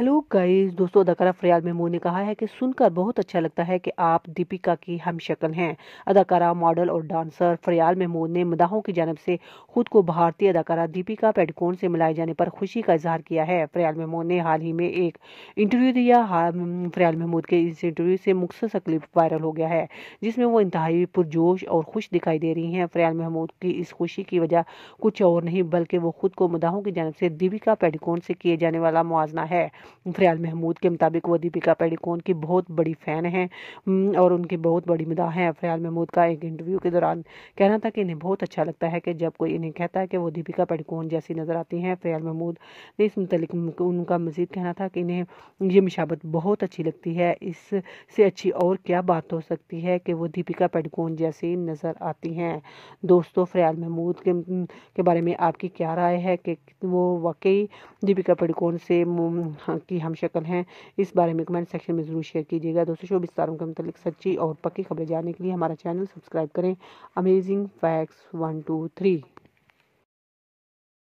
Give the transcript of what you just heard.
hello guys दोस्तों अदाकारा फरियाद मेमू ने कहा है कि सुनकर बहुत अच्छा लगता है कि आप दीपिका की हम शक्ल हैं अदाकारा मॉडल और डांसर फरियाल महमूद ने मदाहों की जानब से खुद को भारतीय अदाकारा दीपिका पेडकोन से मिलाए जाने पर खुशी का इजहार किया है फरियाल महमूद ने हाल ही में एक इंटरव्यू दिया हम्म, फरियाल महमूद के इस इंटरव्यू से मुखसर क्लिप वायरल हो गया है जिसमें वो इंतहाई पुरजोश और खुश दिखाई दे रही हैं फरियाल महमूद की इस खुशी की वजह कुछ और नहीं बल्कि वो खुद को मदाहों की जानब से दीपिका पेडकोन से किए जाने वाला मुआजना है फरियाल महमूद के मुताबिक वो दीपिका पेडिकोन की बहुत बड़ी फ़ैन हैं और उनकी बहुत बड़ी मदा हैं फरियाल महमूद का एक इंटरव्यू के दौरान कहना था कि इन्हें बहुत अच्छा लगता है कि जब कोई इन्हें कहता है कि वो दीपिका पेडिकोन जैसी नज़र आती हैं फरियाल महमूद ने इस मतलब उनका मज़ीद कहना था कि इन्हें ये मशाबत बहुत अच्छी लगती है इससे अच्छी और क्या बात हो सकती है कि वो दीपिका पेडिकोन जैसी नज़र आती हैं दोस्तों फरियाल महमूद के, के बारे में आपकी क्या राय है कि वो वाकई दीपिका पेडिकोन से की हम शक्ल हैं इस बारे में कमेंट सेक्शन में ज़रूर शेयर कीजिएगा दोस्तों शो विस्तारों के मतलब सच्ची और पक्की खबरें जानने के लिए हमारा चैनल सब्सक्राइब करें amazing facts one two three